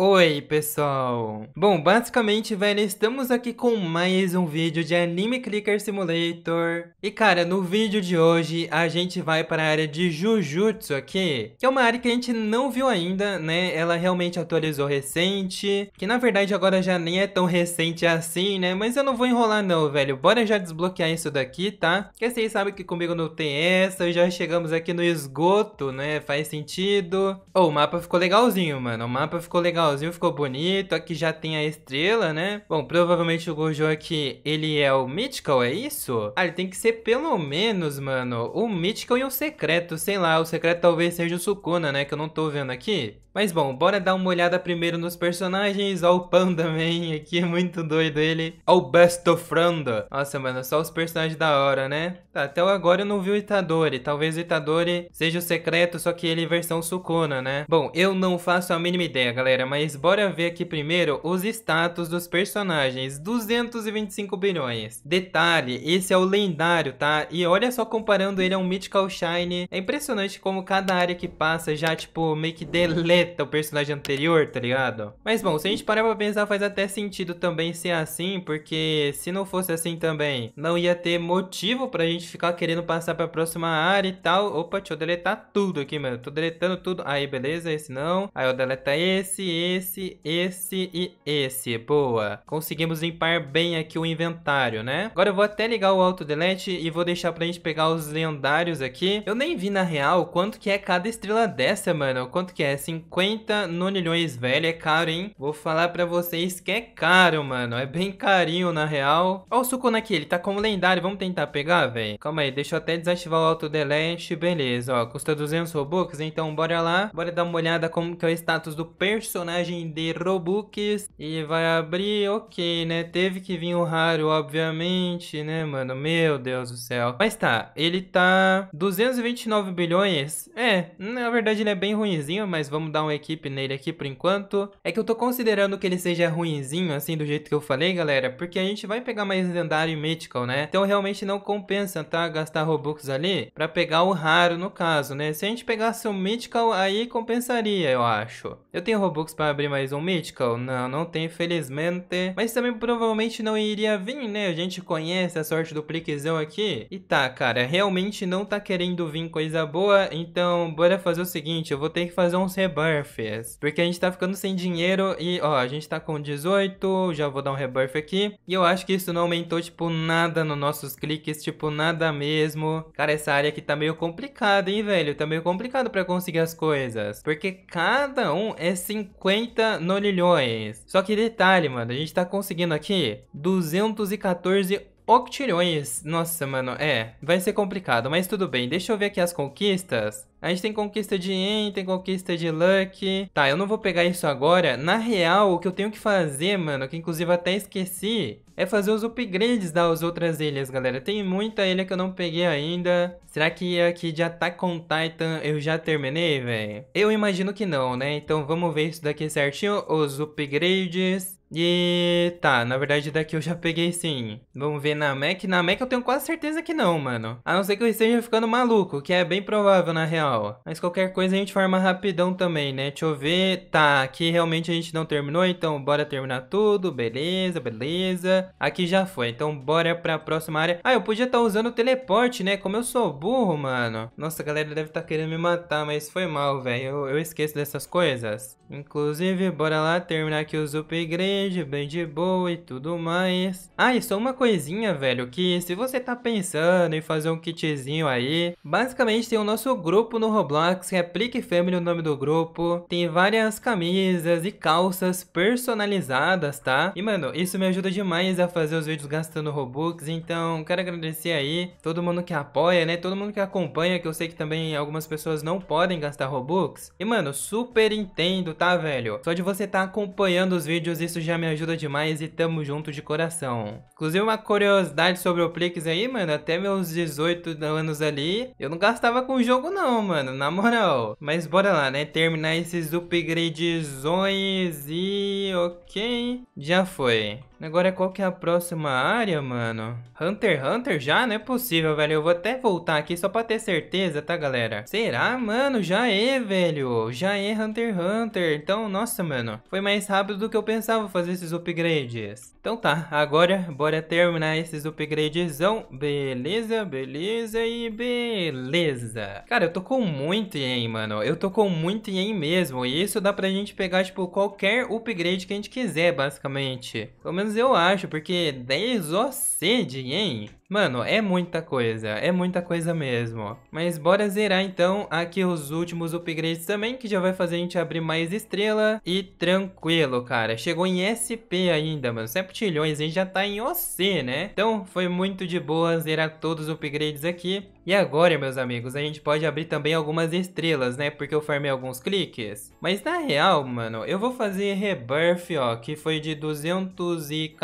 Oi pessoal! Bom, basicamente, velho, estamos aqui com mais um vídeo de Anime Clicker Simulator. E cara, no vídeo de hoje a gente vai para a área de Jujutsu aqui, que é uma área que a gente não viu ainda, né? Ela realmente atualizou recente, que na verdade agora já nem é tão recente assim, né? Mas eu não vou enrolar não, velho. Bora já desbloquear isso daqui, tá? Porque vocês sabem que comigo não tem essa, já chegamos aqui no esgoto, né? Faz sentido. Oh, o mapa ficou legalzinho, mano. O mapa ficou legal ficou bonito, aqui já tem a estrela, né? Bom, provavelmente o Gojo aqui, ele é o Mythical, é isso? Ah, ele tem que ser pelo menos, mano, o Mythical e o secreto, sei lá, o secreto talvez seja o Sukuna, né, que eu não tô vendo aqui. Mas bom, bora dar uma olhada primeiro nos personagens. Ó, o Panda Man aqui, é muito doido ele. Ó, o Bestofranda. Nossa, mano, só os personagens da hora, né? Tá, até agora eu não vi o Itadori. Talvez o Itadori seja o secreto, só que ele é versão Sukuna, né? Bom, eu não faço a mínima ideia, galera, mas mas bora ver aqui primeiro os status dos personagens, 225 bilhões. Detalhe, esse é o lendário, tá? E olha só comparando ele a um Mythical Shine, é impressionante como cada área que passa já, tipo, meio que deleta o personagem anterior, tá ligado? Mas bom, se a gente parar pra pensar, faz até sentido também ser assim, porque se não fosse assim também, não ia ter motivo pra gente ficar querendo passar pra próxima área e tal. Opa, deixa eu deletar tudo aqui, mano. Tô deletando tudo. Aí, beleza, esse não. Aí eu deleta esse, esse esse, esse e esse. Boa. Conseguimos limpar bem aqui o inventário, né? Agora eu vou até ligar o auto delete e vou deixar pra gente pegar os lendários aqui. Eu nem vi na real quanto que é cada estrela dessa, mano. Quanto que é? 50 nonilhões, velho. É caro, hein? Vou falar pra vocês que é caro, mano. É bem carinho, na real. Ó o Sukuna aqui, ele tá como lendário. Vamos tentar pegar, velho? Calma aí, deixa eu até desativar o auto delete. Beleza, ó. Custa 200 Robux, então bora lá. Bora dar uma olhada como que é o status do personagem personagem de Robux e vai abrir, ok, né? Teve que vir o raro, obviamente, né, mano? Meu Deus do céu. Mas tá, ele tá 229 bilhões. É, na verdade ele é bem ruinzinho, mas vamos dar uma equipe nele aqui por enquanto. É que eu tô considerando que ele seja ruinzinho, assim, do jeito que eu falei, galera, porque a gente vai pegar mais lendário e mythical, né? Então realmente não compensa, tá? Gastar Robux ali pra pegar o raro, no caso, né? Se a gente pegasse o mythical, aí compensaria, eu acho. Eu tenho Robux pra vai abrir mais um Mythical? Não, não tem, infelizmente. Mas também provavelmente não iria vir, né? A gente conhece a sorte do Pliquezão aqui. E tá, cara, realmente não tá querendo vir coisa boa, então bora fazer o seguinte, eu vou ter que fazer uns rebuffs. Porque a gente tá ficando sem dinheiro e, ó, a gente tá com 18, já vou dar um rebuff aqui. E eu acho que isso não aumentou, tipo, nada nos nossos cliques, tipo, nada mesmo. Cara, essa área aqui tá meio complicada, hein, velho? Tá meio complicado pra conseguir as coisas. Porque cada um é 50 50 milhões. Só que detalhe, mano, a gente tá conseguindo aqui 214 octilhões. Nossa, mano, é, vai ser complicado, mas tudo bem. Deixa eu ver aqui as conquistas. A gente tem conquista de En, tem conquista de Luck. Tá, eu não vou pegar isso agora. Na real, o que eu tenho que fazer, mano, que inclusive até esqueci, é fazer os upgrades das outras ilhas, galera. Tem muita ilha que eu não peguei ainda. Será que é aqui de Attack on Titan eu já terminei, velho? Eu imagino que não, né? Então vamos ver isso daqui certinho, os upgrades. E tá, na verdade daqui eu já peguei sim. Vamos ver na Mac. Na Mac eu tenho quase certeza que não, mano. A não ser que eu esteja ficando maluco, que é bem provável na real. Mas qualquer coisa a gente farma rapidão também, né? Deixa eu ver. Tá, aqui realmente a gente não terminou, então bora terminar tudo. Beleza, beleza. Aqui já foi, então bora pra próxima área. Ah, eu podia estar tá usando o teleporte, né? Como eu sou burro, mano. Nossa, a galera deve estar tá querendo me matar, mas foi mal, velho. Eu, eu esqueço dessas coisas. Inclusive, bora lá terminar aqui os upgrades rede, bem de boa e tudo mais. Ah, e só uma coisinha, velho, que se você tá pensando em fazer um kitzinho aí, basicamente tem o nosso grupo no Roblox, que é Family o nome do grupo. Tem várias camisas e calças personalizadas, tá? E, mano, isso me ajuda demais a fazer os vídeos gastando Robux, então quero agradecer aí todo mundo que apoia, né? Todo mundo que acompanha, que eu sei que também algumas pessoas não podem gastar Robux. E, mano, super entendo, tá, velho? Só de você tá acompanhando os vídeos, isso já já me ajuda demais e tamo junto de coração. Inclusive, uma curiosidade sobre o Plix aí, mano, até meus 18 anos ali, eu não gastava com o jogo não, mano, na moral. Mas bora lá, né, terminar esses upgradezões e... ok, já foi. Agora qual que é a próxima área, mano? Hunter Hunter já? Não é possível, velho. Eu vou até voltar aqui só pra ter certeza, tá, galera? Será, mano? Já é, velho. Já é Hunter Hunter. Então, nossa, mano. Foi mais rápido do que eu pensava fazer esses upgrades. Então tá, agora bora terminar esses upgradezão. Beleza, beleza e beleza. Cara, eu tô com muito ien, mano. Eu tô com muito ien mesmo. E isso dá pra gente pegar, tipo, qualquer upgrade que a gente quiser, basicamente. Pelo menos menos eu acho, porque 10 OC, hein? Mano, é muita coisa, é muita coisa mesmo. Mas bora zerar então aqui os últimos upgrades também, que já vai fazer a gente abrir mais estrela. E tranquilo, cara. Chegou em SP ainda, mano. 7 trilhões, a gente já tá em OC, né? Então foi muito de boa zerar todos os upgrades aqui. E agora, meus amigos, a gente pode abrir também algumas estrelas, né? Porque eu farmei alguns cliques. Mas na real, mano, eu vou fazer Rebirth, ó, que foi de 214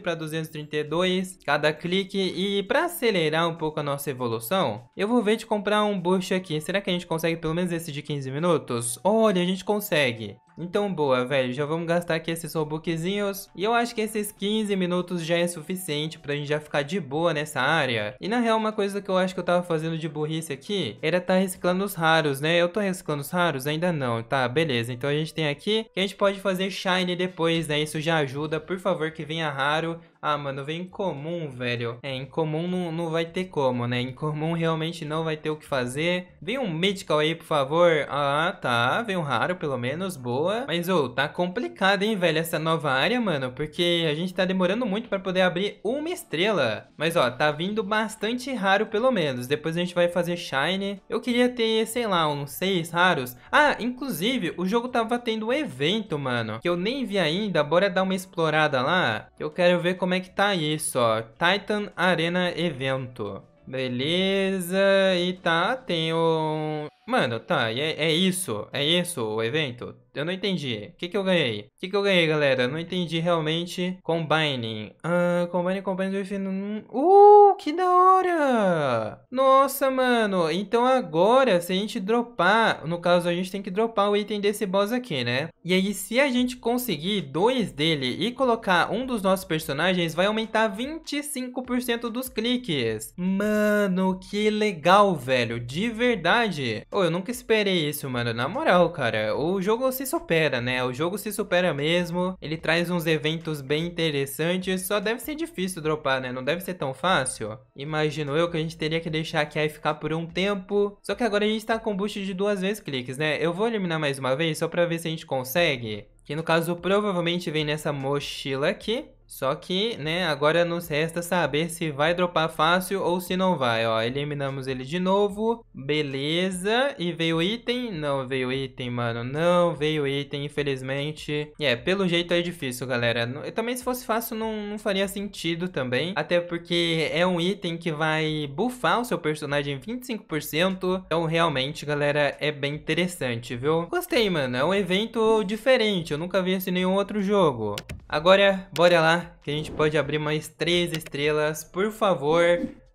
para 232 cada clique e e para acelerar um pouco a nossa evolução, eu vou ver de comprar um boost aqui. Será que a gente consegue pelo menos esse de 15 minutos? Olha, a gente consegue. Então boa, velho, já vamos gastar aqui esses robuquezinhos. E eu acho que esses 15 minutos já é suficiente pra gente já ficar de boa nessa área. E na real, uma coisa que eu acho que eu tava fazendo de burrice aqui era tá reciclando os raros, né? Eu tô reciclando os raros? Ainda não, tá, beleza. Então a gente tem aqui que a gente pode fazer shine depois, né? Isso já ajuda. Por favor, que venha raro. Ah, mano, vem comum, velho. É, incomum não, não vai ter como, né? Incomum realmente não vai ter o que fazer. Vem um medical aí, por favor. Ah, tá. Vem um raro, pelo menos. Boa. Mas, ô, oh, tá complicado, hein, velho, essa nova área, mano. Porque a gente tá demorando muito pra poder abrir uma estrela. Mas, ó, tá vindo bastante raro, pelo menos. Depois a gente vai fazer Shine. Eu queria ter, sei lá, uns seis raros. Ah, inclusive, o jogo tava tendo um evento, mano. Que eu nem vi ainda. Bora dar uma explorada lá. Eu quero ver como é como é que tá isso, ó. Titan Arena Evento. Beleza, e tá, tem um... Mano, tá, é, é isso, é isso o evento? Eu não entendi. O que, que eu ganhei? O que, que eu ganhei, galera? Eu não entendi realmente. Combining. Ah, combining, combining, refining. Uh, que da hora! Nossa, mano. Então agora, se a gente dropar... No caso, a gente tem que dropar o item desse boss aqui, né? E aí, se a gente conseguir dois dele e colocar um dos nossos personagens, vai aumentar 25% dos cliques. Mano, que legal, velho. De verdade. Ô, eu nunca esperei isso, mano. Na moral, cara, o jogo se supera, né? O jogo se supera mesmo. Ele traz uns eventos bem interessantes. Só deve ser difícil dropar, né? Não deve ser tão fácil. Imagino eu que a gente teria que deixar aqui aí ficar por um tempo. Só que agora a gente tá com boost de duas vezes cliques, né? Eu vou eliminar mais uma vez só pra ver se a gente consegue. Que no caso provavelmente vem nessa mochila aqui. Só que, né, agora nos resta saber se vai dropar fácil ou se não vai, ó. Eliminamos ele de novo, beleza. E veio item? Não veio item, mano, não veio item, infelizmente. E é, pelo jeito é difícil, galera. E também se fosse fácil não, não faria sentido também, até porque é um item que vai buffar o seu personagem em 25%. Então, realmente, galera, é bem interessante, viu? Gostei, mano, é um evento diferente, eu nunca vi esse em nenhum outro jogo. Agora, bora lá, que a gente pode abrir mais três estrelas, por favor.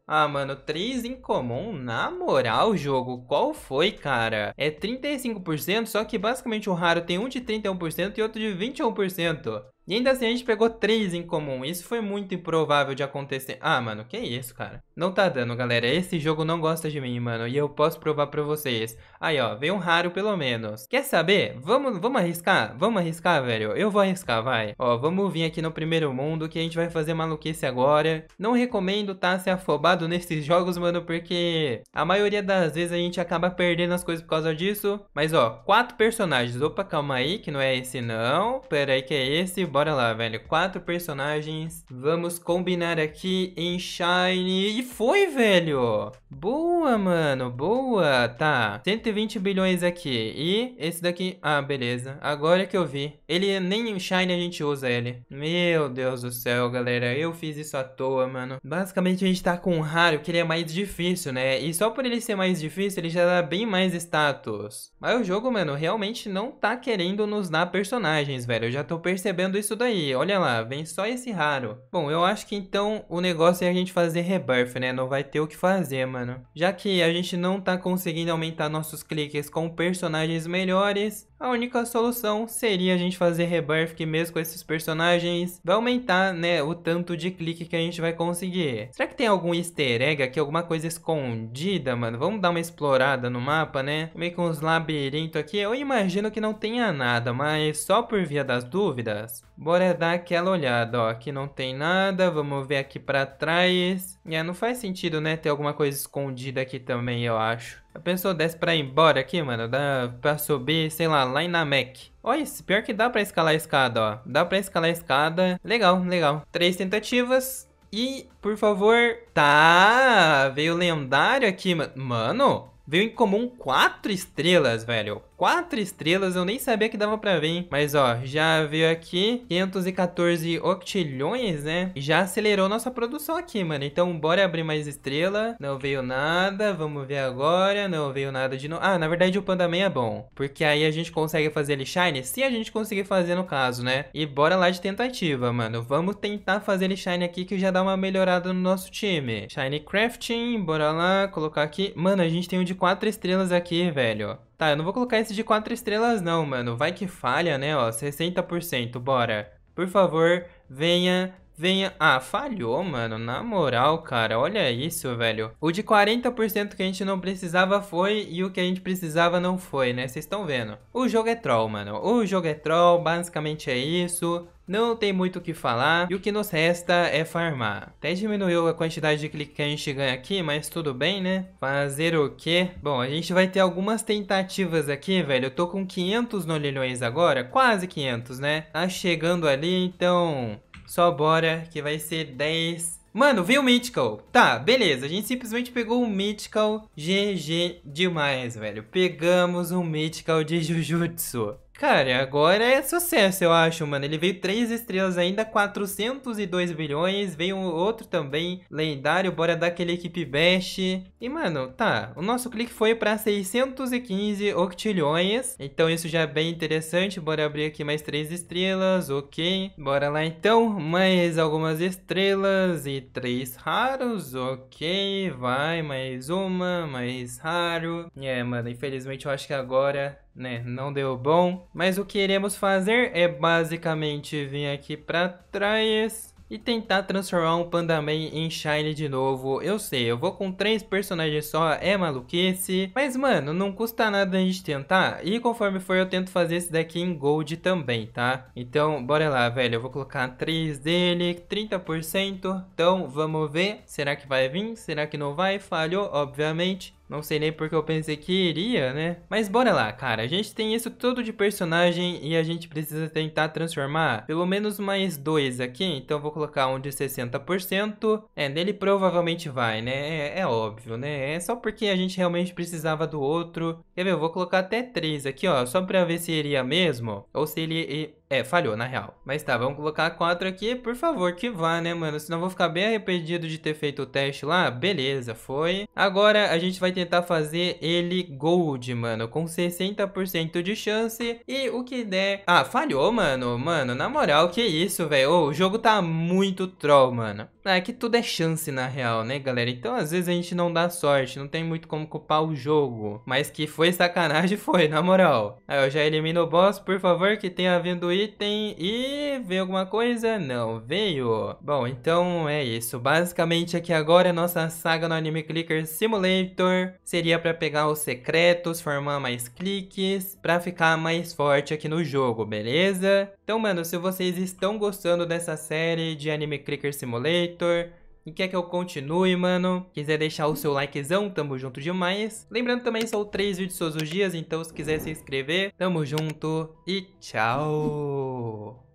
Ah, mano, 3 em comum, na moral, jogo, qual foi, cara? É 35%, só que basicamente o raro tem um de 31% e outro de 21%. E ainda assim a gente pegou três em comum. Isso foi muito improvável de acontecer. Ah, mano, que isso, cara. Não tá dando, galera. Esse jogo não gosta de mim, mano. E eu posso provar pra vocês. Aí, ó. Veio um raro pelo menos. Quer saber? Vamos, vamos arriscar? Vamos arriscar, velho. Eu vou arriscar, vai. Ó, vamos vir aqui no primeiro mundo que a gente vai fazer maluquice agora. Não recomendo tá se afobado nesses jogos, mano, porque a maioria das vezes a gente acaba perdendo as coisas por causa disso. Mas, ó, quatro personagens. Opa, calma aí, que não é esse não. Pera aí que é esse. Bora lá, velho. Quatro personagens. Vamos combinar aqui em Shine. E foi, velho! Boa, mano, boa. Tá, 120 bilhões aqui. E esse daqui... Ah, beleza. Agora que eu vi. Ele, é, nem em Shine a gente usa ele. Meu Deus do céu, galera. Eu fiz isso à toa, mano. Basicamente, a gente tá com um raro que ele é mais difícil, né? E só por ele ser mais difícil, ele já dá bem mais status. Mas o jogo, mano, realmente não tá querendo nos dar personagens, velho. Eu já tô percebendo isso daí. Olha lá, vem só esse raro. Bom, eu acho que então o negócio é a gente fazer rebirth, né? Não vai ter o que fazer, mano mano. Já que a gente não tá conseguindo aumentar nossos cliques com personagens melhores, a única solução seria a gente fazer rebirth que mesmo com esses personagens vai aumentar, né, o tanto de clique que a gente vai conseguir. Será que tem algum easter egg aqui, alguma coisa escondida, mano? Vamos dar uma explorada no mapa, né? Meio com uns labirintos aqui. Eu imagino que não tenha nada, mas só por via das dúvidas, bora dar aquela olhada, ó. Aqui não tem nada, vamos ver aqui pra trás. É, não faz sentido, né, ter alguma coisa escondida aqui também, eu acho. A pessoa desce pra ir embora aqui, mano. Dá pra subir, sei lá, lá em Namek. Olha isso, pior que dá pra escalar a escada, ó. Dá pra escalar a escada. Legal, legal. Três tentativas. E, por favor... Tá, veio lendário aqui, mano. Mano, veio em comum quatro estrelas, velho quatro estrelas, eu nem sabia que dava pra ver, hein? Mas, ó, já veio aqui 514 octilhões, né? já acelerou nossa produção aqui, mano. Então, bora abrir mais estrela. Não veio nada, vamos ver agora. Não veio nada de novo. Ah, na verdade, o Pandaman é bom, porque aí a gente consegue fazer ele shine, se a gente conseguir fazer no caso, né? E bora lá de tentativa, mano. Vamos tentar fazer ele shine aqui, que já dá uma melhorada no nosso time. Shine crafting, bora lá, colocar aqui. Mano, a gente tem um de quatro estrelas aqui, velho, Tá, eu não vou colocar esse de 4 estrelas não, mano. Vai que falha, né, ó. 60%, bora. Por favor, venha, venha... Ah, falhou, mano. Na moral, cara, olha isso, velho. O de 40% que a gente não precisava foi e o que a gente precisava não foi, né? Vocês estão vendo. O jogo é troll, mano. O jogo é troll, basicamente é isso. Não tem muito o que falar e o que nos resta é farmar. Até diminuiu a quantidade de clique que a gente ganha aqui, mas tudo bem, né? Fazer o quê? Bom, a gente vai ter algumas tentativas aqui, velho. Eu tô com 500 nolilhões agora, quase 500, né? Tá chegando ali, então só bora que vai ser 10 Mano, veio o Mythical. Tá, beleza. A gente simplesmente pegou um Mythical GG demais, velho. Pegamos um Mythical de Jujutsu. Cara, agora é sucesso, eu acho, mano. Ele veio três estrelas ainda, 402 bilhões. Veio outro também, lendário, bora dar aquele equipe best. E, mano, tá. O nosso clique foi pra 615 octilhões. Então, isso já é bem interessante. Bora abrir aqui mais três estrelas, ok. Bora lá, então. Mais algumas estrelas e três raros, ok. Vai, mais uma, mais raro. É, mano, infelizmente eu acho que agora né, não deu bom. Mas o que iremos fazer é basicamente vir aqui pra trás e tentar transformar um Pandaman em Shine de novo. Eu sei, eu vou com três personagens só, é maluquice. Mas, mano, não custa nada a gente tentar. E conforme for, eu tento fazer esse daqui em Gold também, tá? Então, bora lá, velho. Eu vou colocar três dele, 30%. Então, vamos ver. Será que vai vir? Será que não vai? Falhou, obviamente. Não sei nem porque eu pensei que iria, né? Mas bora lá, cara. A gente tem isso tudo de personagem e a gente precisa tentar transformar pelo menos mais dois aqui. Então vou colocar um de 60%. É, nele provavelmente vai, né? É, é óbvio, né? É só porque a gente realmente precisava do outro. Quer ver? Eu vou colocar até três aqui, ó. Só pra ver se iria mesmo. Ou se ele é, falhou, na real. Mas tá, vamos colocar 4 aqui. Por favor, que vá, né, mano? Senão eu vou ficar bem arrependido de ter feito o teste lá. Beleza, foi. Agora a gente vai tentar fazer ele gold, mano. Com 60% de chance. E o que der... Ah, falhou, mano. Mano, na moral, que isso, velho. Oh, o jogo tá muito troll, mano. Ah, é que tudo é chance, na real, né, galera? Então, às vezes a gente não dá sorte. Não tem muito como culpar o jogo. Mas que foi sacanagem, foi, na moral. Aí, ah, eu já elimino o boss. Por favor, que tenha vindo isso item e veio alguma coisa? Não, veio. Bom, então é isso. Basicamente aqui agora a nossa saga no Anime Clicker Simulator seria para pegar os secretos, formar mais cliques, para ficar mais forte aqui no jogo, beleza? Então, mano, se vocês estão gostando dessa série de Anime Clicker Simulator, e quer que eu continue, mano, quiser deixar o seu likezão, tamo junto demais. Lembrando também, são três vídeos todos os dias, então se quiser se inscrever, tamo junto e tchau!